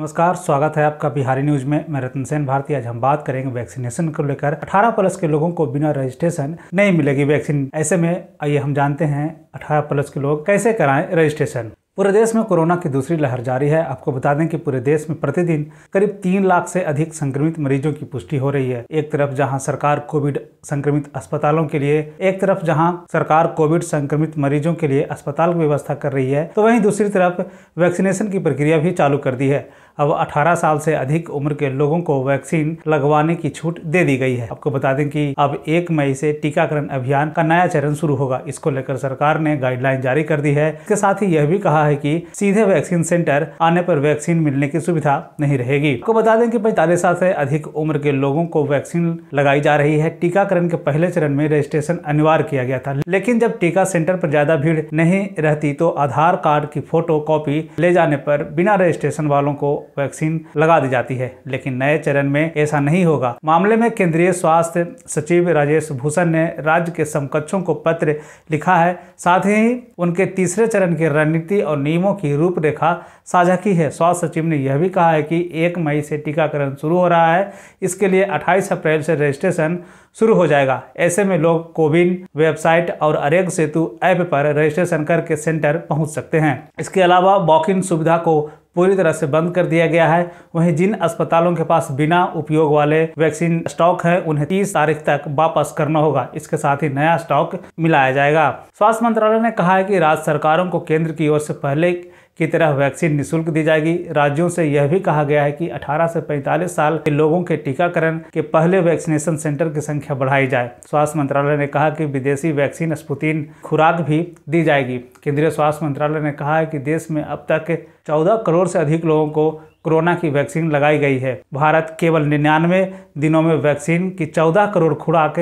नमस्कार स्वागत है आपका बिहारी न्यूज में मैं रतन सेन भारती आज हम बात करेंगे वैक्सीनेशन को लेकर 18 प्लस के लोगों को बिना रजिस्ट्रेशन नहीं मिलेगी वैक्सीन ऐसे में आइए हम जानते हैं 18 प्लस के लोग कैसे कराएं रजिस्ट्रेशन पूरे देश में कोरोना की दूसरी लहर जारी है आपको बता दें कि पूरे देश में प्रतिदिन करीब तीन लाख से अधिक संक्रमित मरीजों की पुष्टि हो रही है एक तरफ जहां सरकार कोविड संक्रमित अस्पतालों के लिए एक तरफ जहां सरकार कोविड संक्रमित मरीजों के लिए अस्पताल की व्यवस्था कर रही है तो वहीं दूसरी तरफ वैक्सीनेशन की प्रक्रिया भी चालू कर दी है अब 18 साल से अधिक उम्र के लोगों को वैक्सीन लगवाने की छूट दे दी गई है आपको बता दें कि अब एक मई से टीकाकरण अभियान का नया चरण शुरू होगा इसको लेकर सरकार ने गाइडलाइन जारी कर दी है इसके साथ ही यह भी कहा है की सीधे वैक्सीन सेंटर आने पर वैक्सीन मिलने की सुविधा नहीं रहेगी आपको बता दें की पैंतालीस साल से अधिक उम्र के लोगों को वैक्सीन लगाई जा रही है टीकाकरण के पहले चरण में रजिस्ट्रेशन अनिवार्य किया गया था लेकिन जब टीका सेंटर पर ज्यादा भीड़ नहीं रहती तो आधार कार्ड की फोटो कॉपी ले जाने पर बिना रजिस्ट्रेशन वालों को वैक्सीन लगा दी जाती है लेकिन नए चरण में ऐसा नहीं होगा मामले में केंद्रीय स्वास्थ्य सचिव राजेश भूषण ने राज्य के समकक्षों को पत्र लिखा है साथ ही उनके तीसरे चरण की रणनीति और नियमों की रूपरेखा साझा की है स्वास्थ्य सचिव ने यह भी कहा है कि एक मई से टीकाकरण शुरू हो रहा है इसके लिए अट्ठाईस अप्रैल से रजिस्ट्रेशन शुरू हो जाएगा ऐसे में लोग कोविन वेबसाइट और अरेग सेतु ऐप पर रजिस्ट्रेशन करके सेंटर पहुंच सकते हैं इसके अलावा वॉक इन सुविधा को पूरी तरह से बंद कर दिया गया है वहीं जिन अस्पतालों के पास बिना उपयोग वाले वैक्सीन स्टॉक है उन्हें तीस तारीख तक वापस करना होगा इसके साथ ही नया स्टॉक मिलाया जाएगा स्वास्थ्य मंत्रालय ने कहा है कि राज्य सरकारों को केंद्र की ओर से पहले की तरह वैक्सीन निःशुल्क दी जाएगी राज्यों से यह भी कहा गया है कि 18 से 45 साल के लोगों के टीकाकरण के पहले वैक्सीनेशन सेंटर की संख्या बढ़ाई जाए स्वास्थ्य मंत्रालय ने कहा कि विदेशी वैक्सीन स्पुतिन खुराक भी दी जाएगी केंद्रीय स्वास्थ्य मंत्रालय ने कहा है कि देश में अब तक चौदह करोड़ से अधिक लोगों को कोरोना की वैक्सीन लगाई गई है भारत केवल निन्यानवे दिनों में वैक्सीन की 14 करोड़ खुराक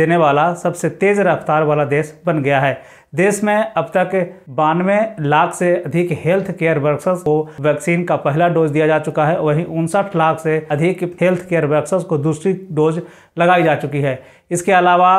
देने वाला सबसे तेज रफ्तार वाला देश बन गया है देश में अब तक बानवे लाख से अधिक हेल्थ केयर वर्कर्स को वैक्सीन का पहला डोज दिया जा चुका है वहीं उनसठ लाख से अधिक हेल्थ केयर वर्कर्स को दूसरी डोज लगाई जा चुकी है इसके अलावा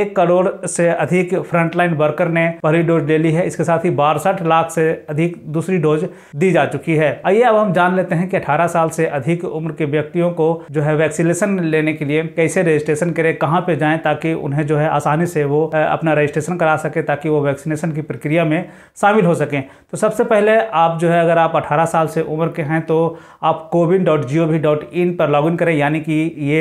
एक करोड़ से अधिक फ्रंटलाइन वर्कर ने पहली डोज ले ली है इसके साथ ही बासठ लाख से अधिक दूसरी डोज दी जा चुकी है आइए अब हम जान लेते हैं कि 18 साल से अधिक उम्र के व्यक्तियों को जो है वैक्सीनेशन लेने के लिए कैसे रजिस्ट्रेशन करें कहाँ पे जाएं ताकि उन्हें जो है आसानी से वो अपना रजिस्ट्रेशन करा सके ताकि वो वैक्सीनेशन की प्रक्रिया में शामिल हो सकें तो सबसे पहले आप जो है अगर आप अठारह साल से उम्र के हैं तो आप CoWIN dot G O V dot in पर इन करें यानी कि ये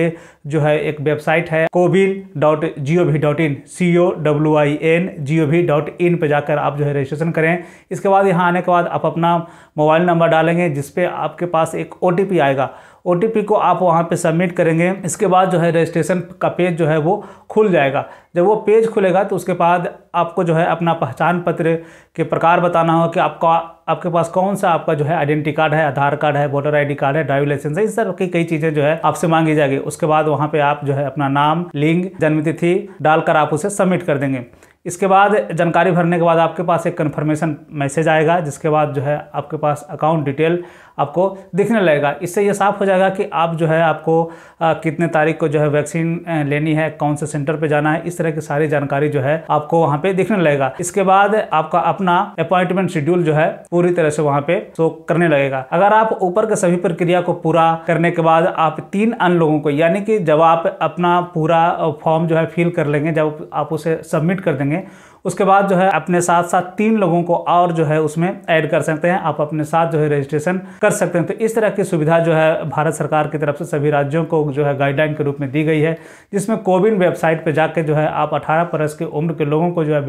जो है एक वेबसाइट है CoWIN dot G O V dot in C O W I N G O V dot in पर जाकर आप जो है रजिस्ट्रेशन करें इसके बाद यहाँ आने के बाद आप अपना मोबाइल नंबर डालेंगे जिस आपके पास एक ओ टी पी आएगा ओ को आप वहाँ पे सबमिट करेंगे इसके बाद जो है रजिस्ट्रेशन का पेज जो है वो खुल जाएगा जब वो पेज खुलेगा तो उसके बाद आपको जो है अपना पहचान पत्र के प्रकार बताना हो कि आपका आपके पास कौन सा आपका जो है आइडेंटी कार्ड है आधार कार्ड है वोटर आईडी कार्ड है ड्राइविंग लाइसेंस है इस तरह की कई चीज़ें जो है आपसे मांगी जाएगी उसके बाद वहाँ पे आप जो है अपना नाम लिंग जन्मतिथि डालकर आप उसे सबमिट कर देंगे इसके बाद जानकारी भरने के बाद आपके पास एक कन्फर्मेशन मैसेज आएगा जिसके बाद जो है आपके पास अकाउंट डिटेल आपको दिखने लगेगा इससे ये साफ हो जाएगा कि आप जो है आपको कितने तारीख को जो है वैक्सीन लेनी है कौन से सेंटर पर जाना है इस तरह की सारी जानकारी जो है आपको वहाँ पे दिखने लगेगा इसके बाद आपका अपना अपॉइंटमेंट शेड्यूल जो है पूरी तरह से वहाँ पे शो करने लगेगा अगर आप ऊपर के सभी प्रक्रिया को पूरा करने के बाद आप तीन अन्य लोगों को यानी कि जब आप अपना पूरा फॉर्म जो है फिल कर लेंगे जब आप उसे सबमिट कर देंगे उसके बाद जो है अपने साथ साथ तीन लोगों को और जो है उसमें ऐड कर सकते हैं आप अपने साथ जो है रजिस्ट्रेशन कर सकते हैं तो इस तरह की सुविधा जो है भारत सरकार की तरफ से सभी राज्यों को जो है गाइडलाइन के रूप में दी गई है जिसमें कोविन वेबसाइट पर जाकर जो है आप अठारह बरस के उम्र के लोगों को जो है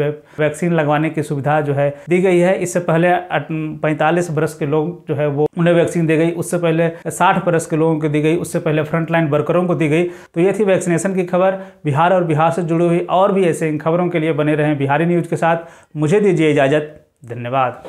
वैक्सीन लगवाने की सुविधा जो है दी गई है इससे पहले पैंतालीस बरस के लोग जो है वो उन्हें वैक्सीन दी गई उससे पहले साठ बरस के लोगों को दी गई उससे पहले फ्रंटलाइन वर्करों को दी गई तो ये थी वैक्सीनेशन की खबर बिहार और बिहार से जुड़ी हुई और भी ऐसे इन खबरों के लिए बने रहें बिहारी न्यूज़ के साथ मुझे दीजिए इजाज़त धन्यवाद